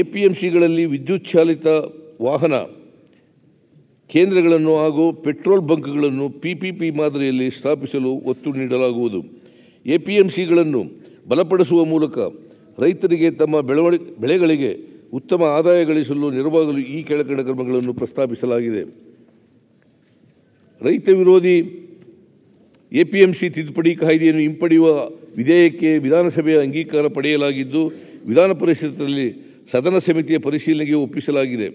A P M ಸಿಗಳಲ್ಲಿ ವಿದ್ಯುತ್ ಚಾಲಿತ ವಾಹನ ಕೇಂದ್ರಗಳನ್ನು ಹಾಗೂ ಪೆಟ್ರೋಲ್ ಬಂಕ್ಗಳನ್ನು ಪಿ ಪಿ ಪಿ ಮಾದರಿಯಲ್ಲಿ ಸ್ಥಾಪಿಸಲು ಒತ್ತು ನೀಡಲಾಗುವುದು ಎ ಪಿ ಎಮ್ ಸಿಗಳನ್ನು ಬಲಪಡಿಸುವ ಮೂಲಕ ರೈತರಿಗೆ ತಮ್ಮ ಬೆಳವಣಿಗೆ ಬೆಳೆಗಳಿಗೆ ಉತ್ತಮ ಆದಾಯ ಗಳಿಸಲು ನೆರವಾಗಲು ಈ ಕೆಳಕಂಡ ಕ್ರಮಗಳನ್ನು ಪ್ರಸ್ತಾಪಿಸಲಾಗಿದೆ ರೈತ ವಿರೋಧಿ ಎ ಪಿ ಎಂ ಸಿ ತಿದ್ದುಪಡಿ ಕಾಯ್ದೆಯನ್ನು ಹಿಂಪಡೆಯುವ ವಿಧೇಯಕ್ಕೆ ವಿಧಾನಸಭೆಯ ಅಂಗೀಕಾರ ಪಡೆಯಲಾಗಿದ್ದು ವಿಧಾನ ಪರಿಷತ್ತಿನಲ್ಲಿ ಸದನ ಸಮಿತಿಯ ಪರಿಶೀಲನೆಗೆ ಒಪ್ಪಿಸಲಾಗಿದೆ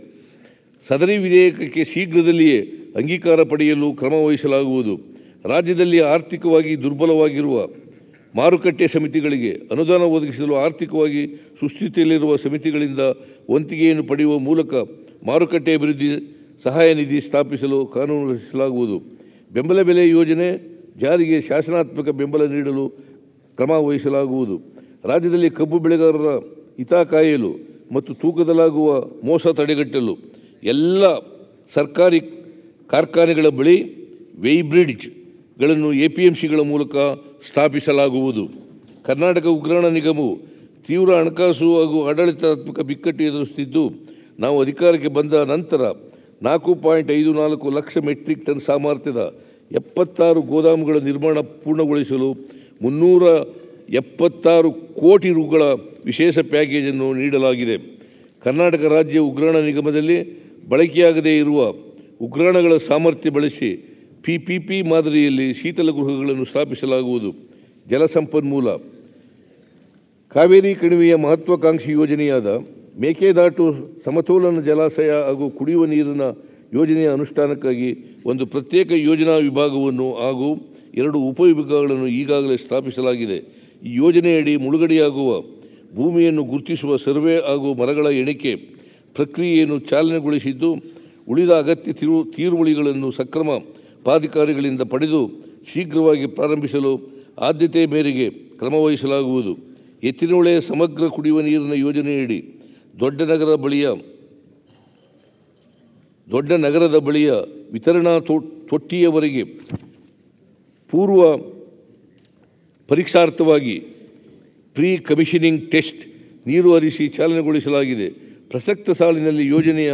ಸದರಿ ವಿಧೇಯಕಕ್ಕೆ ಶೀಘ್ರದಲ್ಲಿಯೇ ಅಂಗೀಕಾರ ಪಡೆಯಲು ಕ್ರಮ ವಹಿಸಲಾಗುವುದು ರಾಜ್ಯದಲ್ಲಿ ಆರ್ಥಿಕವಾಗಿ ದುರ್ಬಲವಾಗಿರುವ ಮಾರುಕಟ್ಟೆ ಸಮಿತಿಗಳಿಗೆ ಅನುದಾನ ಒದಗಿಸಲು ಆರ್ಥಿಕವಾಗಿ ಸುಸ್ಥಿತಿಯಲ್ಲಿರುವ ಸಮಿತಿಗಳಿಂದ ವಂತಿಗೆಯನ್ನು ಪಡೆಯುವ ಮೂಲಕ ಮಾರುಕಟ್ಟೆ ಅಭಿವೃದ್ಧಿ ಸಹಾಯ ನಿಧಿ ಸ್ಥಾಪಿಸಲು ಕಾನೂನು ರಚಿಸಲಾಗುವುದು ಬೆಂಬಲ ಬೆಲೆ ಯೋಜನೆ ಜಾರಿಗೆ ಶಾಸನಾತ್ಮಕ ಬೆಂಬಲ ನೀಡಲು ಕ್ರಮ ವಹಿಸಲಾಗುವುದು ರಾಜ್ಯದಲ್ಲಿ ಕಬ್ಬು ಬೆಳೆಗಾರರ ಹಿತ ಕಾಯಲು ಮತ್ತು ತೂಕದಲ್ಲಾಗುವ ಮೋಸ ತಡೆಗಟ್ಟಲು ಎಲ್ಲ ಸರ್ಕಾರಿ ಕಾರ್ಖಾನೆಗಳ ಬಳಿ ವೇಯ್ಬ್ರಿಡ್ಜ್ಗಳನ್ನು ಎ ಪಿ ಎಂ ಸಿಗಳ ಮೂಲಕ ಸ್ಥಾಪಿಸಲಾಗುವುದು ಕರ್ನಾಟಕ ಉಗ್ರಾಣ ನಿಗಮವು ತೀವ್ರ ಹಣಕಾಸು ಹಾಗೂ ಆಡಳಿತಾತ್ಮಕ ಬಿಕ್ಕಟ್ಟು ಎದುರಿಸುತ್ತಿದ್ದು ನಾವು ಅಧಿಕಾರಕ್ಕೆ ಬಂದ ನಂತರ ನಾಲ್ಕು ಪಾಯಿಂಟ್ ಐದು ನಾಲ್ಕು ಲಕ್ಷ ಮೆಟ್ರಿಕ್ ಟನ್ ಸಾಮರ್ಥ್ಯದ ಎಪ್ಪತ್ತಾರು ಗೋದಾಮುಗಳ ನಿರ್ಮಾಣ ಪೂರ್ಣಗೊಳಿಸಲು ಮುನ್ನೂರ ಎಪ್ಪತ್ತಾರು ಕೋಟಿ ರುಗಳ ವಿಶೇಷ ಪ್ಯಾಕೇಜನ್ನು ನೀಡಲಾಗಿದೆ ಕರ್ನಾಟಕ ರಾಜ್ಯ ಉಗ್ರಾಣ ನಿಗಮದಲ್ಲಿ ಬಳಕೆಯಾಗದೇ ಇರುವ ಉಗ್ರಾಣಗಳ ಸಾಮರ್ಥ್ಯ ಬಳಸಿ ಪಿ ಪಿ ಪಿ ಮಾದರಿಯಲ್ಲಿ ಶೀತಲ ಗೃಹಗಳನ್ನು ಸ್ಥಾಪಿಸಲಾಗುವುದು ಜಲಸಂಪನ್ಮೂಲ ಕಾವೇರಿ ಕಣಿವೆಯ ಮಹತ್ವಾಕಾಂಕ್ಷಿ ಯೋಜನೆಯಾದ ಮೇಕೆದಾಟು ಸಮತೋಲನ ಜಲಾಶಯ ಹಾಗೂ ಕುಡಿಯುವ ನೀರಿನ ಯೋಜನೆಯ ಅನುಷ್ಠಾನಕ್ಕಾಗಿ ಒಂದು ಪ್ರತ್ಯೇಕ ಯೋಜನಾ ವಿಭಾಗವನ್ನು ಹಾಗೂ ಎರಡು ಉಪವಿಭಾಗಗಳನ್ನು ಈಗಾಗಲೇ ಸ್ಥಾಪಿಸಲಾಗಿದೆ ಯೋಜನೆಯಡಿ ಮುಳುಗಡೆಯಾಗುವ ಭೂಮಿಯನ್ನು ಗುರುತಿಸುವ ಸರ್ವೆ ಹಾಗೂ ಮರಗಳ ಎಣಿಕೆ ಪ್ರಕ್ರಿಯೆಯನ್ನು ಚಾಲನೆಗೊಳಿಸಿದ್ದು ಉಳಿದ ಅಗತ್ಯ ತಿರು ತೀರುವಳಿಗಳನ್ನು ಸಕ್ರಮ ಪ್ರಾಧಿಕಾರಿಗಳಿಂದ ಪಡೆದು ಶೀಘ್ರವಾಗಿ ಪ್ರಾರಂಭಿಸಲು ಆದ್ಯತೆ ಮೇರೆಗೆ ಕ್ರಮವಹಿಸಲಾಗುವುದು ಎತ್ತಿನೊಳೆ ಸಮಗ್ರ ಕುಡಿಯುವ ನೀರಿನ ಯೋಜನೆಯಡಿ ದೊಡ್ಡ ನಗರ ಬಳಿಯ ದೊಡ್ಡ ನಗರದ ಬಳಿಯ ವಿತರಣಾ ತೊ ತೊಟ್ಟಿಯವರೆಗೆ ಪೂರ್ವ ಪರೀಕ್ಷಾರ್ಥವಾಗಿ ಪ್ರೀ ಕಮಿಷನಿಂಗ್ ಟೆಸ್ಟ್ ನೀರು ಹರಿಸಿ ಚಾಲನೆಗೊಳಿಸಲಾಗಿದೆ ಪ್ರಸಕ್ತ ಸಾಲಿನಲ್ಲಿ ಯೋಜನೆಯ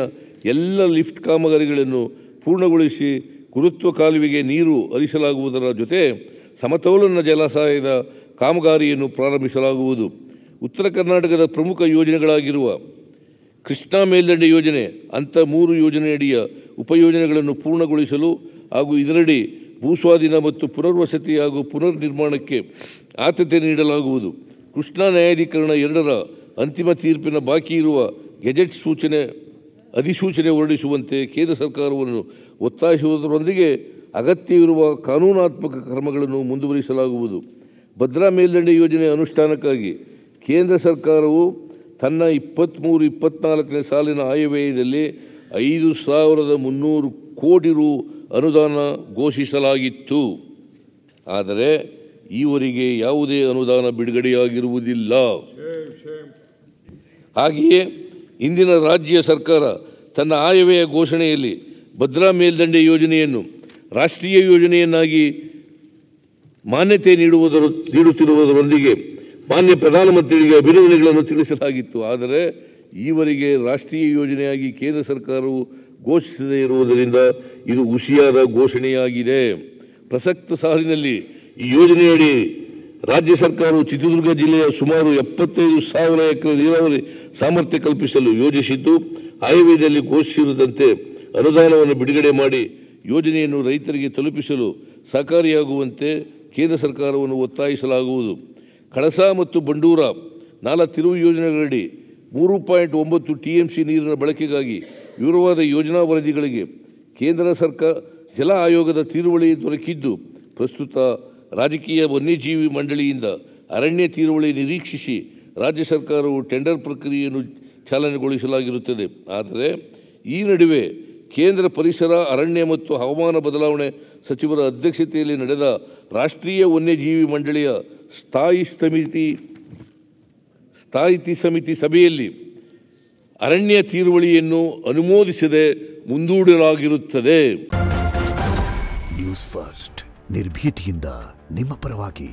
ಎಲ್ಲ ಲಿಫ್ಟ್ ಕಾಮಗಾರಿಗಳನ್ನು ಪೂರ್ಣಗೊಳಿಸಿ ಗುರುತ್ವ ಕಾಲುವೆಗೆ ನೀರು ಹರಿಸಲಾಗುವುದರ ಜೊತೆ ಸಮತೋಲನ ಜಲಾಶಯದ ಕಾಮಗಾರಿಯನ್ನು ಪ್ರಾರಂಭಿಸಲಾಗುವುದು ಉತ್ತರ ಕರ್ನಾಟಕದ ಪ್ರಮುಖ ಯೋಜನೆಗಳಾಗಿರುವ ಕೃಷ್ಣಾ ಮೇಲ್ದಂಡೆ ಯೋಜನೆ ಅಂಥ ಮೂರು ಯೋಜನೆಯಡಿಯ ಉಪಯೋಜನೆಗಳನ್ನು ಪೂರ್ಣಗೊಳಿಸಲು ಹಾಗೂ ಇದರಡಿ ಭೂಸ್ವಾಧೀನ ಮತ್ತು ಪುನರ್ವಸತಿ ಹಾಗೂ ಪುನರ್ ನಿರ್ಮಾಣಕ್ಕೆ ಆದ್ಯತೆ ನೀಡಲಾಗುವುದು ಕೃಷ್ಣಾ ನ್ಯಾಯಾಧೀಕರಣ ಎರಡರ ಅಂತಿಮ ತೀರ್ಪಿನ ಬಾಕಿ ಇರುವ ಗೆಜೆಟ್ ಸೂಚನೆ ಅಧಿಸೂಚನೆ ಹೊರಡಿಸುವಂತೆ ಕೇಂದ್ರ ಸರ್ಕಾರವನ್ನು ಒತ್ತಾಯಿಸುವುದರೊಂದಿಗೆ ಅಗತ್ಯವಿರುವ ಕಾನೂನಾತ್ಮಕ ಕ್ರಮಗಳನ್ನು ಮುಂದುವರಿಸಲಾಗುವುದು ಭದ್ರಾ ಮೇಲ್ದಂಡೆ ಯೋಜನೆ ಅನುಷ್ಠಾನಕ್ಕಾಗಿ ಕೇಂದ್ರ ಸರ್ಕಾರವು ತನ್ನ ಇಪ್ಪತ್ತ್ಮೂರು ಇಪ್ಪತ್ತ್ನಾಲ್ಕನೇ ಸಾಲಿನ ಆಯವ್ಯಯದಲ್ಲಿ ಐದು ಸಾವಿರದ ಮುನ್ನೂರು ಕೋಟಿ ರು ಅನುದಾನ ಘೋಷಿಸಲಾಗಿತ್ತು ಆದರೆ ಈವರೆಗೆ ಯಾವುದೇ ಅನುದಾನ ಬಿಡುಗಡೆಯಾಗಿರುವುದಿಲ್ಲ ಹಾಗೆಯೇ ಇಂದಿನ ರಾಜ್ಯ ಸರ್ಕಾರ ತನ್ನ ಆಯವ್ಯಯ ಘೋಷಣೆಯಲ್ಲಿ ಭದ್ರಾ ಮೇಲ್ದಂಡೆ ಯೋಜನೆಯನ್ನು ರಾಷ್ಟ್ರೀಯ ಯೋಜನೆಯನ್ನಾಗಿ ಮಾನ್ಯತೆ ನೀಡುವುದರ ನೀಡುತ್ತಿರುವುದರೊಂದಿಗೆ ಮಾನ್ಯ ಪ್ರಧಾನಮಂತ್ರಿಗೆ ಅಭಿನಂದನೆಗಳನ್ನು ತಿಳಿಸಲಾಗಿತ್ತು ಆದರೆ ಈವರೆಗೆ ರಾಷ್ಟ್ರೀಯ ಯೋಜನೆಯಾಗಿ ಕೇಂದ್ರ ಸರ್ಕಾರವು ಘೋಷಿಸದೇ ಇರುವುದರಿಂದ ಇದು ಹುಸಿಯಾದ ಘೋಷಣೆಯಾಗಿದೆ ಪ್ರಸಕ್ತ ಸಾಲಿನಲ್ಲಿ ಈ ಯೋಜನೆಯಡಿ ರಾಜ್ಯ ಸರ್ಕಾರವು ಚಿತ್ರದುರ್ಗ ಜಿಲ್ಲೆಯ ಸುಮಾರು ಎಪ್ಪತ್ತೈದು ಸಾವಿರ ಎಕರೆ ನೀರಾವರಿ ಸಾಮರ್ಥ್ಯ ಕಲ್ಪಿಸಲು ಯೋಜಿಸಿದ್ದು ಆಯವ್ಯದಲ್ಲಿ ಘೋಷಿಸಿರುವುದಂತೆ ಅನುದಾನವನ್ನು ಬಿಡುಗಡೆ ಮಾಡಿ ಯೋಜನೆಯನ್ನು ರೈತರಿಗೆ ತಲುಪಿಸಲು ಸಹಕಾರಿಯಾಗುವಂತೆ ಕೇಂದ್ರ ಸರ್ಕಾರವನ್ನು ಒತ್ತಾಯಿಸಲಾಗುವುದು ಕಳಸಾ ಮತ್ತು ಬಂಡೂರ ನಾಲ ತಿರುವು ಯೋಜನೆಗಳಡಿ ಮೂರು ಪಾಯಿಂಟ್ ಒಂಬತ್ತು ಟಿ ಸಿ ನೀರಿನ ಬಳಕೆಗಾಗಿ ವಿವರವಾದ ಯೋಜನಾ ವರದಿಗಳಿಗೆ ಕೇಂದ್ರ ಸರ್ಕಾರ ಜಲ ಆಯೋಗದ ತೀರುವಳಿ ದೊರಕಿದ್ದು ಪ್ರಸ್ತುತ ರಾಜಕೀಯ ವನ್ಯಜೀವಿ ಮಂಡಳಿಯಿಂದ ಅರಣ್ಯ ತೀರುವಳಿ ನಿರೀಕ್ಷಿಸಿ ರಾಜ್ಯ ಸರ್ಕಾರವು ಟೆಂಡರ್ ಪ್ರಕ್ರಿಯೆಯನ್ನು ಚಾಲನೆಗೊಳಿಸಲಾಗಿರುತ್ತದೆ ಆದರೆ ಈ ನಡುವೆ ಕೇಂದ್ರ ಪರಿಸರ ಅರಣ್ಯ ಮತ್ತು ಹವಾಮಾನ ಬದಲಾವಣೆ ಸಚಿವರ ಅಧ್ಯಕ್ಷತೆಯಲ್ಲಿ ನಡೆದ ರಾಷ್ಟ್ರೀಯ ವನ್ಯಜೀವಿ ಮಂಡಳಿಯ ಸ್ಥಾಯಿ ಸಮಿತಿ ಸ್ಥಾಯಿತಿ ಸಮಿತಿ ಸಭೆಯಲ್ಲಿ ಅರಣ್ಯ ತೀರುವಳಿಯನ್ನು ಅನುಮೋದಿಸದೆ ಮುಂದೂಡಲಾಗಿರುತ್ತದೆ ನ್ಯೂಸ್ ಫಸ್ಟ್ ನಿರ್ಭೀತಿಯಿಂದ ನಿಮ್ಮ ಪರವಾಗಿ